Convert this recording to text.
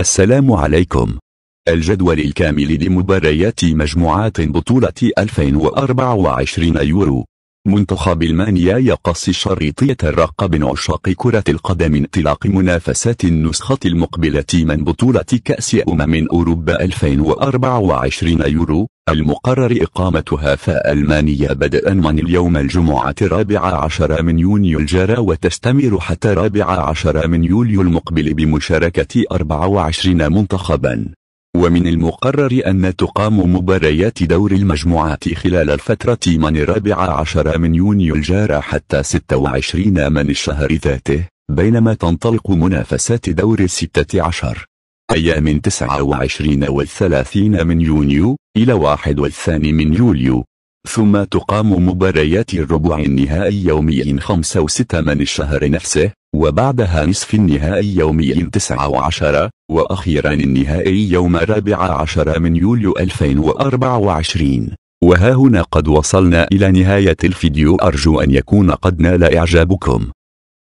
السلام عليكم الجدول الكامل لمباريات مجموعات بطولة 2024 يورو منتخب المانيا يقص شريطية الرق بين عشاق كرة القدم انطلاق منافسات النسخة المقبلة من بطولة كأس أمم أوروبا 2024 يورو المقرر إقامتها في ألمانيا بدءا من اليوم الجمعة الرابع عشر من يونيو الجاري وتستمر حتى الرابع عشر من يوليو المقبل بمشاركة 24 منتخبا ومن المقرر أن تقام مباريات دور المجموعات خلال الفترة من الرابع عشر من يونيو الجارة حتى 26 من الشهر ذاته بينما تنطلق منافسات دور 16 عشر أيام 29 و 30 من يونيو إلى واحد والثاني من يوليو ثم تقام مباريات الربع النهائي يوميا 5 و 6 من الشهر نفسه وبعدها نصف النهائي يوميا 9 و10 وأخيرا النهائي يوم 14 من يوليو 2024 وها هنا قد وصلنا إلى نهاية الفيديو أرجو أن يكون قد نال إعجابكم